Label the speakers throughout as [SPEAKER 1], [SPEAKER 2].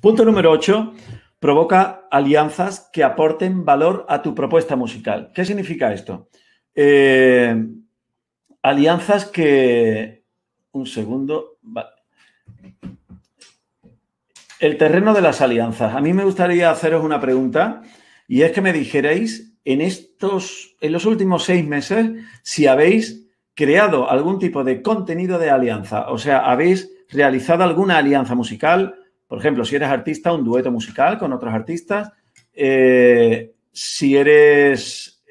[SPEAKER 1] Punto número 8. Provoca alianzas que aporten valor a tu propuesta musical. ¿Qué significa esto? Eh, alianzas que... Un segundo. El terreno de las alianzas. A mí me gustaría haceros una pregunta y es que me dijerais en estos, en los últimos seis meses, si habéis creado algún tipo de contenido de alianza, o sea, habéis realizado alguna alianza musical, por ejemplo, si eres artista, un dueto musical con otros artistas. Eh, si eres.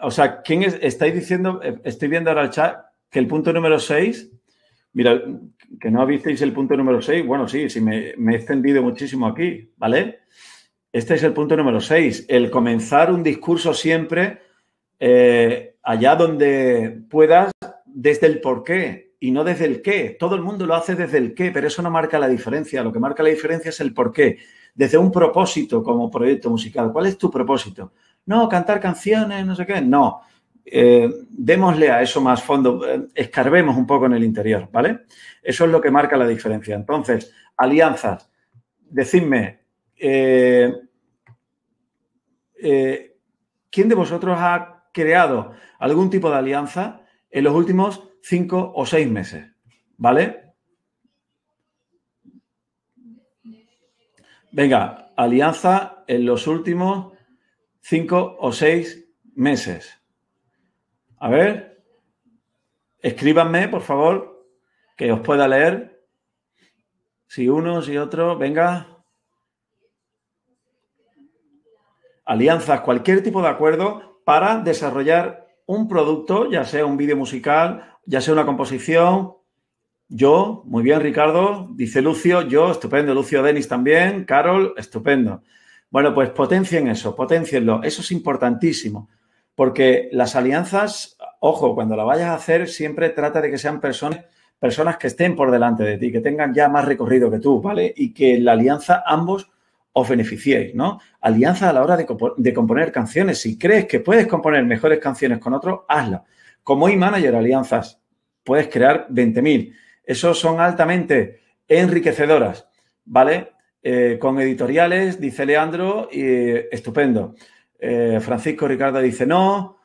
[SPEAKER 1] O sea, ¿quién Estáis diciendo, eh, estoy viendo ahora el chat, que el punto número 6. Mira, que no visteis el punto número 6. Bueno, sí, sí, me, he extendido muchísimo aquí, ¿vale? Este es el punto número 6. El comenzar un discurso siempre eh, allá donde puedas, desde el porqué, y no desde el qué. Todo el mundo lo hace desde el qué, pero eso no marca la diferencia. Lo que marca la diferencia es el por qué. Desde un propósito como proyecto musical. ¿Cuál es tu propósito? No, cantar canciones, no sé qué. No. Eh, démosle a eso más fondo, eh, escarbemos un poco en el interior, ¿vale? Eso es lo que marca la diferencia. Entonces, alianzas. Decidme, eh, ¿quién de vosotros ha creado algún tipo de alianza en los últimos cinco o seis meses, ¿vale? Venga, alianza en los últimos cinco o seis meses. A ver, escríbanme, por favor, que os pueda leer. Si uno, si otro, venga. Alianzas, cualquier tipo de acuerdo para desarrollar un producto, ya sea un vídeo musical, ya sea una composición. Yo, muy bien, Ricardo, dice Lucio, yo, estupendo, Lucio Denis también, Carol, estupendo. Bueno, pues potencien eso, potencienlo, eso es importantísimo, porque las alianzas, ojo, cuando la vayas a hacer, siempre trata de que sean personas personas que estén por delante de ti, que tengan ya más recorrido que tú, ¿vale? Y que la alianza ambos os beneficiéis, ¿no? Alianzas a la hora de, componer canciones. Si crees que puedes componer mejores canciones con otros, hazla. Como e-manager, alianzas, puedes crear 20.000. Esos son altamente enriquecedoras, ¿vale? Eh, con editoriales, dice Leandro, y estupendo. Eh, Francisco Ricardo dice no,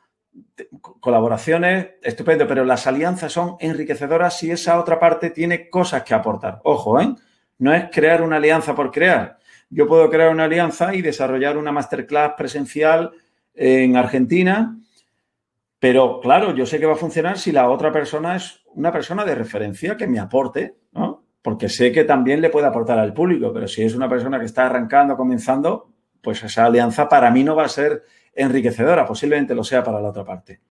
[SPEAKER 1] colaboraciones, estupendo, pero las alianzas son enriquecedoras si esa otra parte tiene cosas que aportar. Ojo, ¿eh? No es crear una alianza por crear, yo puedo crear una alianza y desarrollar una masterclass presencial en Argentina, pero claro, yo sé que va a funcionar si la otra persona es una persona de referencia que me aporte, Porque sé que también le puede aportar al público, pero si es una persona que está arrancando, comenzando, pues esa alianza para mí no va a ser enriquecedora, posiblemente lo sea para la otra parte.